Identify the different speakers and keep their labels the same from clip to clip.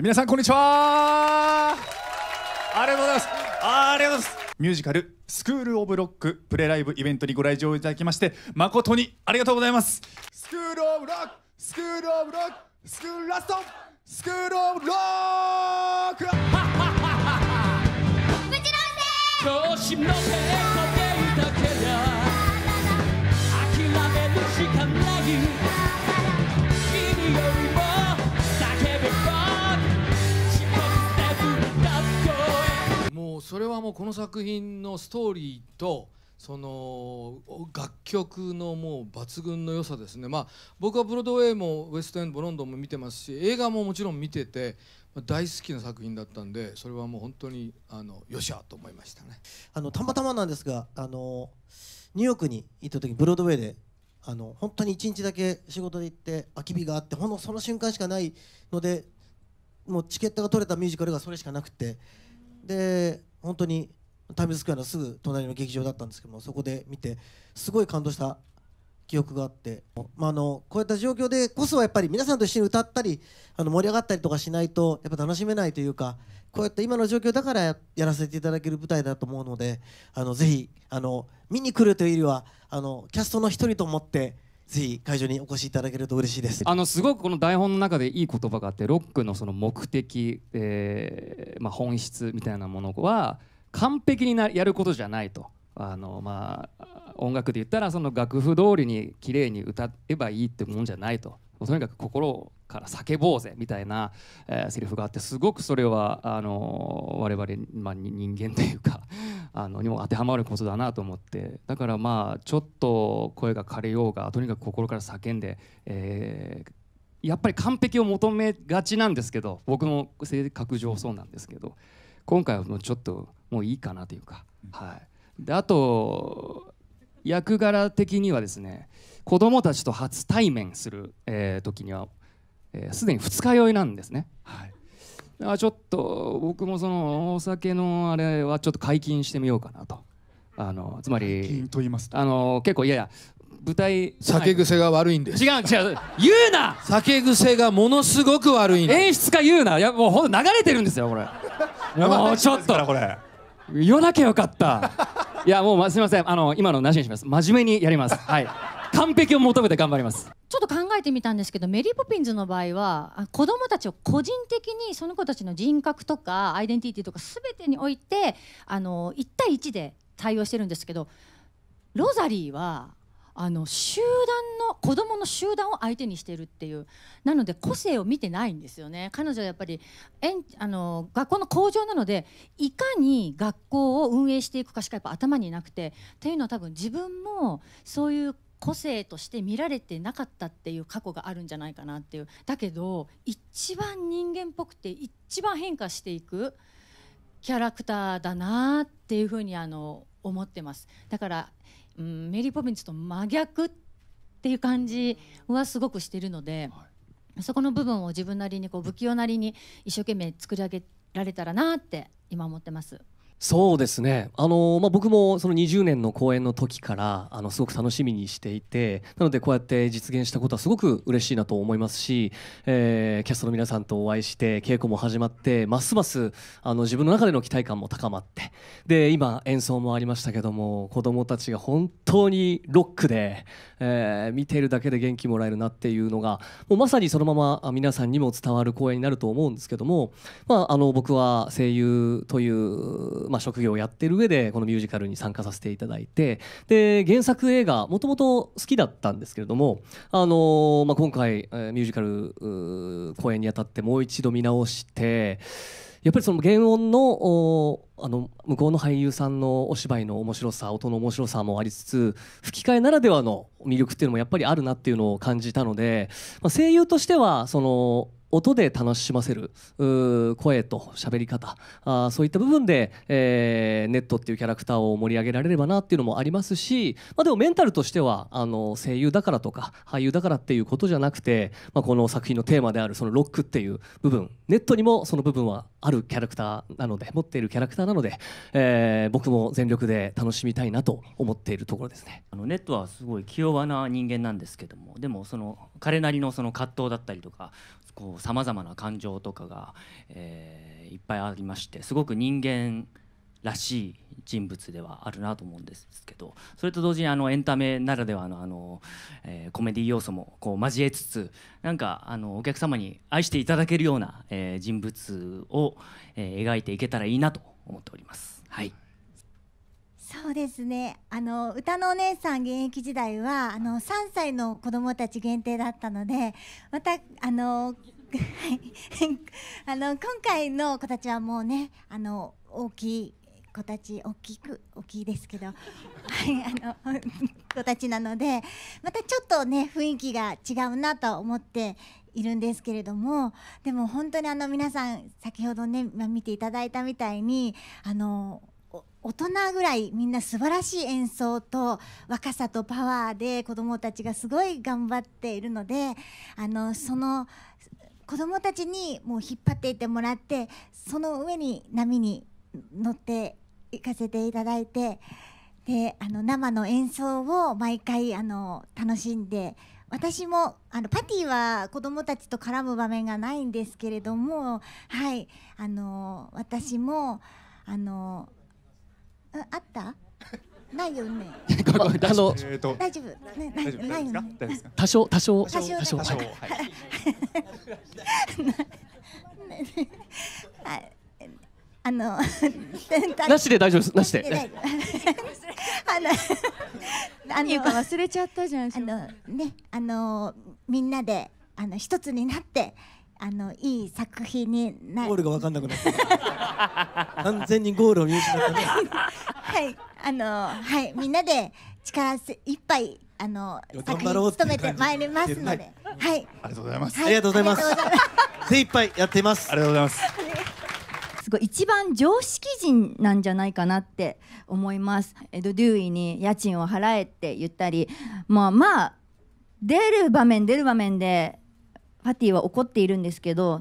Speaker 1: 皆さんこんにちはありがとうございますありがとうございますミュージカル「スクール・オブ・ロック」プレライブイベントにご来場いただきまして誠にありがとうございま
Speaker 2: すスクール・オブ ロックスクール・オブ・ロックスクール・ラストスクール・オブ・ロック
Speaker 3: せ
Speaker 2: もこの作品のストーリーとその楽曲のもう抜群の良さですね、まあ、僕はブロードウェイもウエストエンドロンドンも見てますし映画ももちろん見てて大好きな作品だったんでそれはもう本当にあのよっしゃと思いましたね
Speaker 4: あのたまたまなんですがあのニューヨークに行った時ブロードウェイであの本当に1日だけ仕事で行って空き日があってほんのその瞬間しかないのでもうチケットが取れたミュージカルがそれしかなくてで本当にタイムズスクエアのすぐ隣の劇場だったんですけどもそこで見てすごい感動した記憶があって、まああ、のこういった状況でこそはやっぱり皆さんと一緒に歌ったりあの盛り上がったりとかしないとやっぱ楽しめないというかこうやって今の状況だからやらせていただける舞台だと思うのであのぜひあの見に来るというよりはあのキャストの一人と思って。ぜひ会場にお越しいただけると嬉しいですあの
Speaker 1: すごくこの台本の中でいい言葉があってロックのその目的、えーまあ、本質みたいなものは完璧になやることじゃないとあの、まあ、音楽で言ったらその楽譜通りに綺麗に歌えばいいってもんじゃないととにかく心をから叫ぼうぜみたいな、えー、セリフがあってすごくそれはあの我々、まあ、人間というか あのにも当てはまることだなと思ってだからまあちょっと声が枯れようがとにかく心から叫んで、えー、やっぱり完璧を求めがちなんですけど僕の性格上そうなんですけど今回はもうちょっともういいかなというか、はい、であと役柄的にはですね子供たちと初対面する、えー、時にはえでに二日酔いなんですね。はいあちょっと僕もそのお酒のあれはちょっと解禁してみようかなとあのつまりといまあの結構いやいや舞台酒癖が悪いんです違う違う言うな酒癖がものすごく悪いんです演出家言うないやもうほんと流れてるんですよこれ もうちょっとこれ言わなきゃよかったいやもうすみませんあの今のなしにします真面目にやりますはい完璧を求めて頑張ります
Speaker 5: ちょっと考えてみたんですけどメリー・ポピンズの場合は子どもたちを個人的にその子たちの人格とかアイデンティティとか全てにおいてあの1対1で対応してるんですけどロザリーはあの集団の子どもの集団を相手にしてるっていうなので個性を見てないんですよね彼女はやっぱりえんあの学校の校長なのでいかに学校を運営していくかしかやっぱ頭になくてっていうのは多分自分もそういう個性として見られてなかったっていう過去があるんじゃないかなっていうだけど一番人間っぽくて一番変化していくキャラクターだなーっていうふうにあの思ってますだから、うん、メリー・ポピンズと真逆っていう感じはすごくしてるので、はい、そこの部分を自分なりにこう不器用なりに一生懸命作り上げられたらなって今思ってます。
Speaker 3: そうですね、あのまあ、僕もその20年の公演の時からあのすごく楽しみにしていてなのでこうやって実現したことはすごく嬉しいなと思いますし、えー、キャストの皆さんとお会いして稽古も始まってますますあの自分の中での期待感も高まってで今演奏もありましたけども子どもたちが本当にロックで、えー、見ているだけで元気もらえるなっていうのがもうまさにそのまま皆さんにも伝わる公演になると思うんですけども、まあ、あの僕は声優というまあ、職業をやってる上でこのミュージカルに参加させていただいてで原作映画もともと好きだったんですけれども、あのー、まあ、今回、えミュージカル公演にあたってもう一度見直してやっぱりその原音のあの向こうの俳優さんのお芝居の面白さ音の面白さもありつつ吹き替えならではの魅力っていうのもやっぱりあるなっていうのを感じたので、まあ、声優としてはその音で楽しませる声と喋り方あそういった部分で、えー、ネットっていうキャラクターを盛り上げられればなっていうのもありますし、まあ、でもメンタルとしてはあの声優だからとか俳優だからっていうことじゃなくて、まあ、この作品のテーマであるそのロックっていう部分ネットにもその部分はあるキャラクターなので持っているキャラクターなので、えー、僕も全力で楽しみたいなと思っているところですね。
Speaker 1: あのネットはすごい気弱な人間なんですけどもでもその彼なりのその葛藤だったりとかさまざまな感情とかが、えー、いっぱいありましてすごく人間らしい人物ではあるなと思うんですけどそれと同時にあのエンタメならではのあの、えー、コメディ要素もこう交えつつなんかあのお客様に愛していただけるような、えー、人物を、えー、描いていけたらいいなと思っております。はい
Speaker 6: そうですねあの歌のお姉さん現役時代はあの3歳の子どもたち限定だったのでまたあの あの今回の子たちはもうねあの大きい子たち大きく大きいですけどはい あの子たちなのでまたちょっとね雰囲気が違うなと思っているんですけれどもでも本当にあの皆さん先ほどね見ていただいたみたいにあの大人ぐらいみんな素晴らしい演奏と若さとパワーで子どもたちがすごい頑張っているのであのその子どもたちにもう引っ張っていてもらってその上に波に乗っていかせていただいてであの生の演奏を毎回あの楽しんで私もあのパティは子どもたちと絡む場面がないんですけれどもはいあの私もあのあったないよね。あの、えー、大丈夫。ね、大丈夫ないよね。多少多少多少多少。はい。あの なしで大丈夫です。なしで。あの何言うか忘れちゃったじゃん。あのねあのみんなであの一つになって。あのいい作品になゴール
Speaker 4: が分かんなくなった完全にゴールを見失ったね
Speaker 6: はいあのはいみんなで力いっぱいあの頑作品を務めてま
Speaker 5: いりますのではい
Speaker 6: ありがとうございま
Speaker 4: す、はい、ありがとうございます精一杯やっていますありがとうございます
Speaker 5: すごい一番常識人なんじゃないかなって思いますエド・デューイに家賃を払えって言ったりまあまあ出る場面出る場面でパティは怒っているんですけど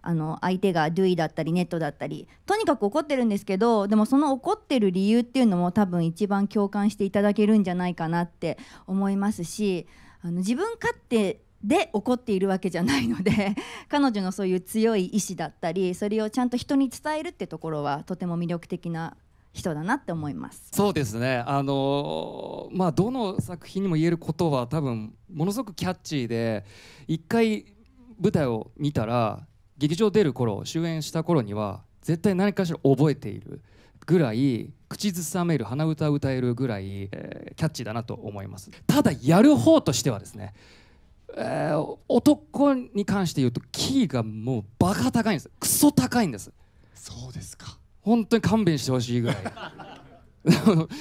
Speaker 5: あの相手がドゥイだったりネットだったりとにかく怒ってるんですけどでもその怒ってる理由っていうのも多分一番共感していただけるんじゃないかなって思いますしあの自分勝手で怒っているわけじゃないので 彼女のそういう強い意志だったりそれをちゃんと人に伝えるってところはとても魅力的な人だなって思います
Speaker 1: そうですねあのまあどの作品にも言えることは多分ものすごくキャッチーで一回舞台を見たら劇場出る頃終演した頃には絶対何かしら覚えているぐらい口ずさめる鼻歌を歌えるぐらい、えー、キャッチーだなと思いますただやる方としてはですね、えー、男に関して言うとキーがもうバカ高いんですクソ高いんですそうですか本当に勘弁してほしいぐらい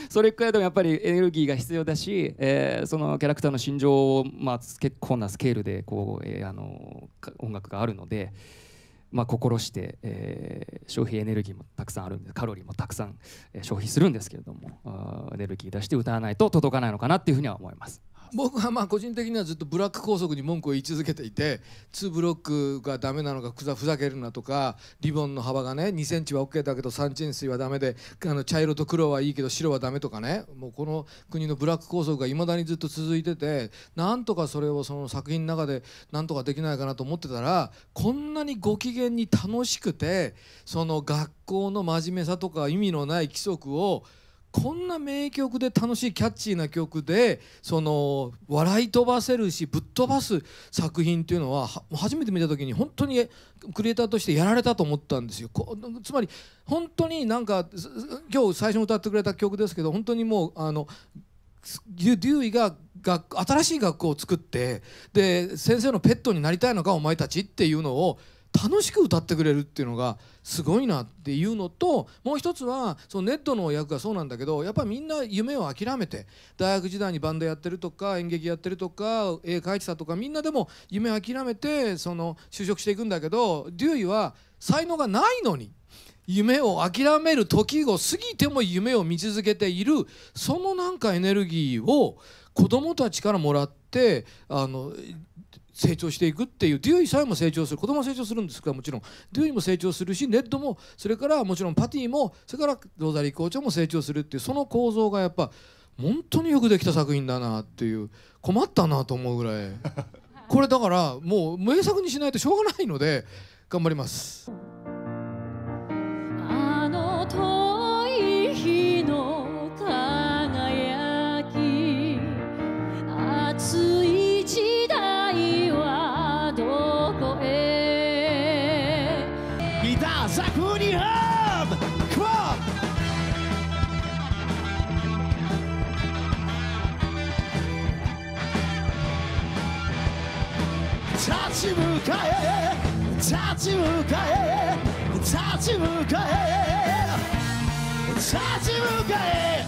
Speaker 1: それくらいでもやっぱりエネルギーが必要だし、えー、そのキャラクターの心情を、まあ、結構なスケールでこう、えー、あの音楽があるので、まあ、心して、えー、消費エネルギーもたくさんあるんでカロリーもたくさん消費するんですけれどもエネルギー出して歌わないと届かないのかなっていうふうには思います。
Speaker 2: 僕はまあ個人的にはずっとブラック校則に文句を言い続けていて2ブロックがダメなのかふざけるなとかリボンの幅がね2センチは OK だけど3チン水はダメであの茶色と黒はいいけど白はダメとかねもうこの国のブラック校則がいまだにずっと続いててなんとかそれをその作品の中でなんとかできないかなと思ってたらこんなにご機嫌に楽しくてその学校の真面目さとか意味のない規則をこんな名曲で楽しいキャッチーな曲でその笑い飛ばせるしぶっ飛ばす作品っていうのは初めて見た時に本当にクリエイターとしてやられたと思ったんですよ。つまり本当になんか今日最初に歌ってくれた曲ですけど本当にもうあのデューイが学新しい学校を作ってで先生のペットになりたいのかお前たちっていうのを楽しく歌ってくれるっていうのがすごいなっていうのともう一つはそのネットの役がそうなんだけどやっぱりみんな夢を諦めて大学時代にバンドやってるとか演劇やってるとか絵描いてたとかみんなでも夢諦めてその就職していくんだけどデューイは才能がないのに。夢を諦める時を過ぎても夢を見続けているそのなんかエネルギーを子どもたちからもらってあの成長していくっていうデューイさえも成長する子供は成長するんですからもちろんデューイも成長するしネットもそれからもちろんパティもそれからロザリー校長も成長するっていうその構造がやっぱ本当によくできた作品だなっていう困ったなと思うぐらい これだからもう名作にしないとしょうがないので頑張ります。
Speaker 6: ち向かえ立ち向かえ立ち向かえ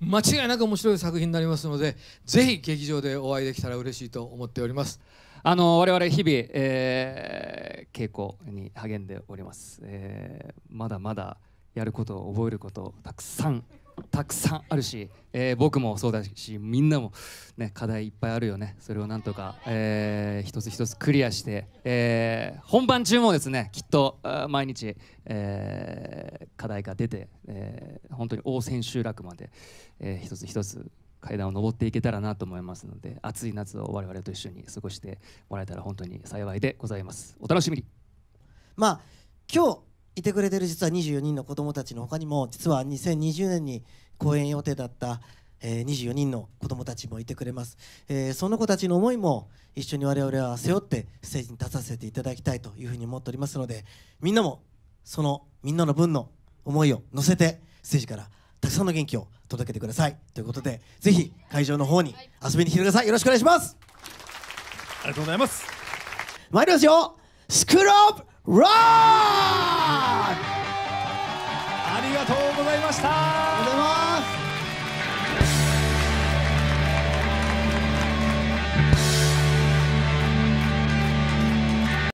Speaker 2: 間違いなく面白い作品になりますのでぜひ劇場でお会いできたら嬉しいと思っておりますあの我々日々、えー、稽古に励んでおります、
Speaker 1: えー、まだまだやること覚えることたくさんたくさんあるし、えー、僕もそうだしみんなも、ね、課題いっぱいあるよねそれをなんとか、えー、一つ一つクリアして、えー、本番中もですねきっと毎日、え課題が出て、えー、本当に大千秋楽まで、え一つ一つ階段を上っていけたらなと思いますので暑い夏を我々と一緒に過ごしてもらえたら本当に幸いでございます
Speaker 4: お楽しみにまあ今日いてくれてる実は24人の子どもたちの他にも実は2020年に公演予定だった、えー、24人の子どもたちもいてくれます、えー、その子たちの思いも一緒に我々は背負ってステージに立たせていただきたいというふうに思っておりますのでみんなもそのみんなの分の思いを乗せてステージからたくさんの元気を届けてくださいということでぜひ会場の方に遊びに来てくださいよろしくお願いしますありがとうございます参りますよスクローブローりがとうございました